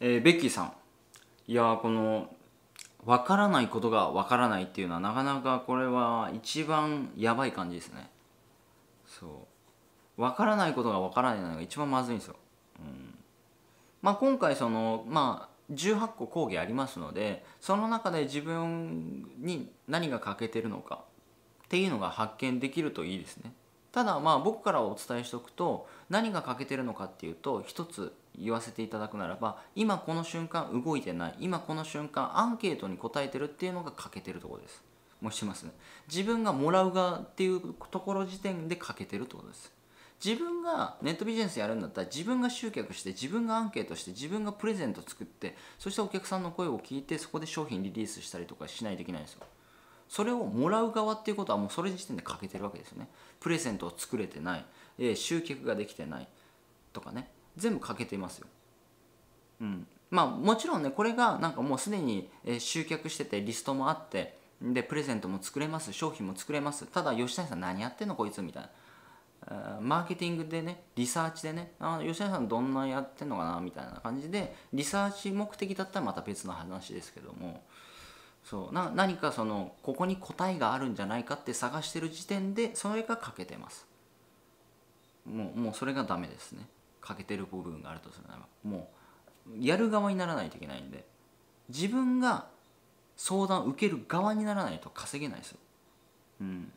えー、ベッキーさんいやこの分からないことが分からないっていうのはなかなかこれは一番やばい感じですねそう分からないことが分からないのが一番まずいんですよ、うん、まあ今回そのまあ18個講義ありますのでその中で自分に何が欠けてるのかっていうのが発見できるといいですねただまあ僕からお伝えしておくと何が欠けてるのかっていうと一つ言わせていただくならば今この瞬間動いてない今この瞬間アンケートに答えてるっていうのが欠けてるところですもしてますね自分がもらう側っていうところ時点で欠けてるってことです自分がネットビジネスやるんだったら自分が集客して自分がアンケートして自分がプレゼント作ってそしてお客さんの声を聞いてそこで商品リリースしたりとかしないといけないんですよそれをもらう側っていうことはもうそれ時点で欠けてるわけですよねプレゼントを作れてない、え集客ができてないとかね全部欠けてますよ。うん、まあもちろんねこれがなんかもうすでに、え集客しててリストもあってでプレゼントも作れます商品も作れますただ吉谷さん何やってんのこいつみたいな。マーケティングでねリサーチでねあ吉谷さんどんなやってんのかなみたいな感じでリサーチ目的だったらまた別の話ですけどもそうな何かそのここに答えがあるんじゃないかって探してる時点でそれが欠けてますもうもうそれがダメですね欠けてる部分があるとするならもうやる側にならないといけないんで自分が相談を受ける側にならないと稼げないですよ。うん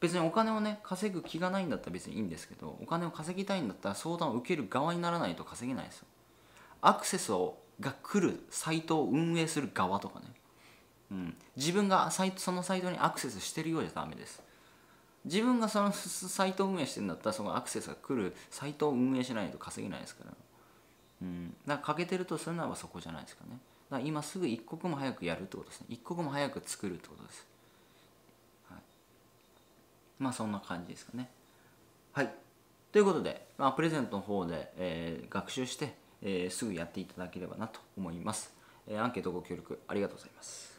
別にお金をね稼ぐ気がないんだったら別にいいんですけどお金を稼ぎたいんだったら相談を受ける側にならないと稼げないですよアクセスをが来るサイトを運営する側とかね、うん、自分がサイトそのサイトにアクセスしてるようじゃダメです自分がそのサイトを運営してるんだったらそのアクセスが来るサイトを運営しないと稼げないですから、うん、だから欠けてるとするならばそこじゃないですかねだから今すぐ一刻も早くやるってことですね一刻も早く作るってことです、はい、まあそんな感じですかねはいということで、まあ、プレゼントの方で、えー、学習して、えー、すぐやっていただければなと思います、えー、アンケートご協力ありがとうございます